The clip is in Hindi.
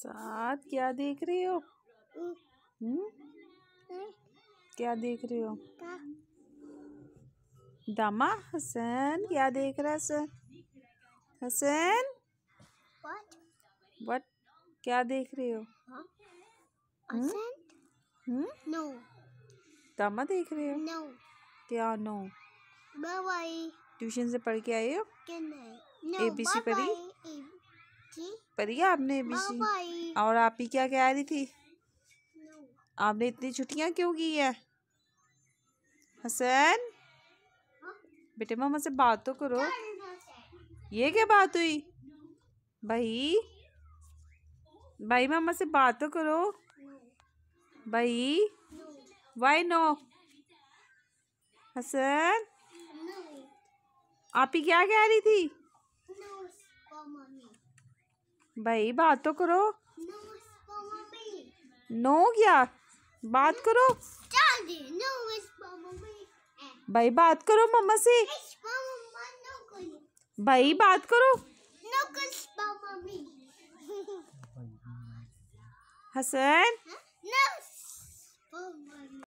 साथ क्या देख रही हो हम्म? क्या देख रही हो दमा हसन क्या देख रहा है सर हसन बट क्या देख रही हो नो हम्म? हम्म? दमा देख रही हो नो क्या नो बाय ट्यूशन से पढ़ के आई हो ए बी सी पढ़ी करी है आपने एबीसी हाँ और आप ही क्या कह रही थी आपने इतनी छुट्टियां क्यों की है हसन हाँ? बेटे मामा से बात तो करो ये क्या बात हुई भाई भाई मामा से बात तो करो भाई वाई नो हसन आप ही क्या कह रही थी भाई बात तो करो नो क्या बात करो भाई बात करो मम्मा से भाई बात करो हसन